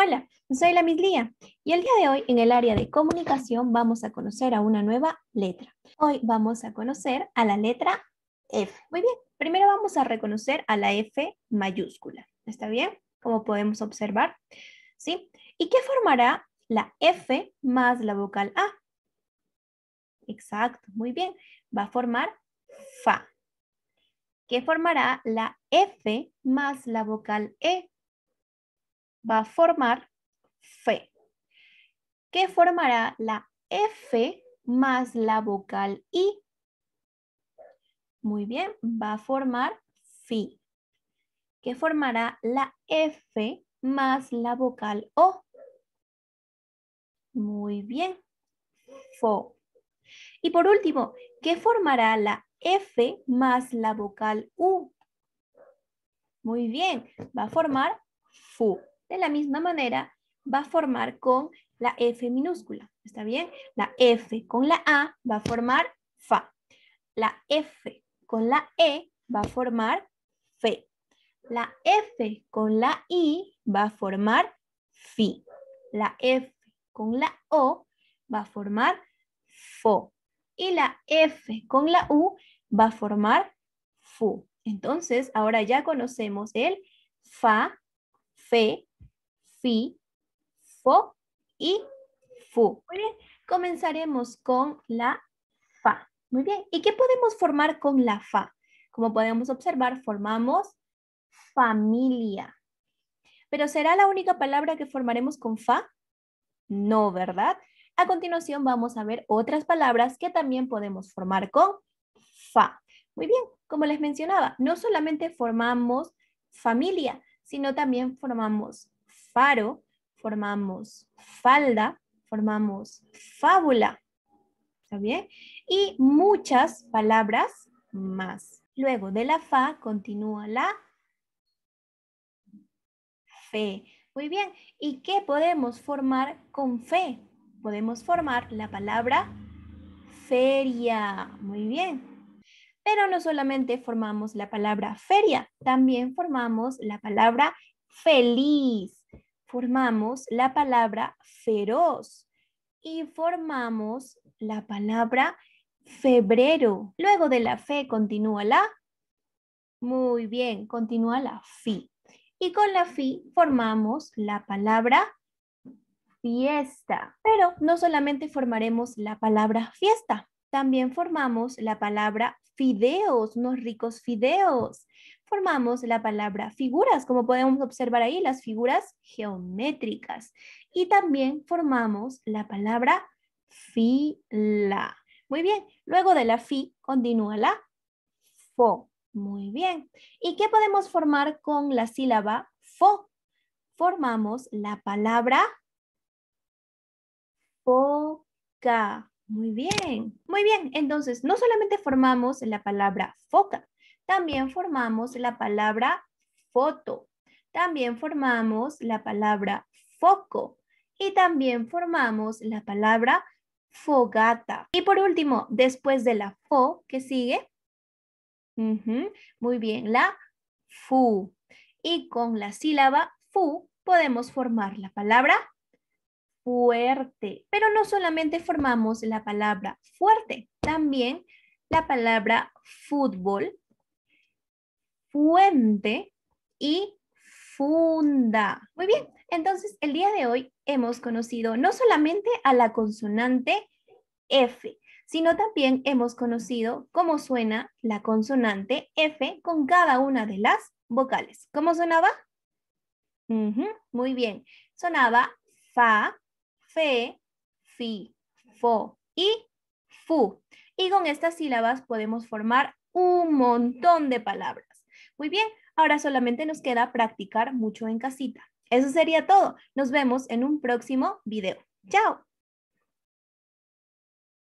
Hola, soy la Mislía, y el día de hoy en el área de comunicación vamos a conocer a una nueva letra. Hoy vamos a conocer a la letra F. Muy bien, primero vamos a reconocer a la F mayúscula. ¿Está bien? Como podemos observar. ¿Sí? ¿Y qué formará la F más la vocal A? Exacto, muy bien. Va a formar Fa, ¿Qué formará la F más la vocal E va a formar fe, que formará la F más la vocal I. Muy bien, va a formar FI, que formará la F más la vocal O. Muy bien, FO. Y por último, ¿qué formará la F más la vocal U. Muy bien, va a formar FU. De la misma manera, va a formar con la F minúscula, ¿está bien? La F con la A va a formar Fa. La F con la E va a formar Fe. La F con la I va a formar Fi. La F con la O va a formar Fo. Y la F con la U va a formar Fu. Entonces, ahora ya conocemos el Fa, Fe, fi, fo y fu. Muy bien, comenzaremos con la fa. Muy bien, ¿y qué podemos formar con la fa? Como podemos observar, formamos familia. ¿Pero será la única palabra que formaremos con fa? No, ¿verdad? A continuación vamos a ver otras palabras que también podemos formar con fa. Muy bien, como les mencionaba, no solamente formamos familia, sino también formamos formamos falda, formamos fábula, ¿está bien? Y muchas palabras más. Luego de la fa continúa la fe. Muy bien, ¿y qué podemos formar con fe? Podemos formar la palabra feria. Muy bien. Pero no solamente formamos la palabra feria, también formamos la palabra feliz formamos la palabra feroz y formamos la palabra febrero. Luego de la fe continúa la. Muy bien, continúa la fi. Y con la fi formamos la palabra fiesta. Pero no solamente formaremos la palabra fiesta, también formamos la palabra fideos, unos ricos fideos formamos la palabra figuras, como podemos observar ahí, las figuras geométricas. Y también formamos la palabra fila. Muy bien, luego de la fi continúa la fo. Muy bien. ¿Y qué podemos formar con la sílaba fo? Formamos la palabra foca. Muy bien, muy bien. Entonces, no solamente formamos la palabra foca, también formamos la palabra foto. También formamos la palabra foco. Y también formamos la palabra fogata. Y por último, después de la fo, ¿qué sigue? muy bien, la fu. Y con la sílaba fu podemos formar la palabra fuerte. Pero no solamente formamos la palabra fuerte, también la palabra fútbol, fuente y funda. Muy bien, entonces el día de hoy hemos conocido no solamente a la consonante F, sino también hemos conocido cómo suena la consonante F con cada una de las vocales. ¿Cómo sonaba? muy bien, sonaba fa, fe, fi, fo y fu. Y con estas sílabas podemos formar un montón de palabras. Muy bien, ahora solamente nos queda practicar mucho en casita. Eso sería todo. Nos vemos en un próximo video. ¡Chao!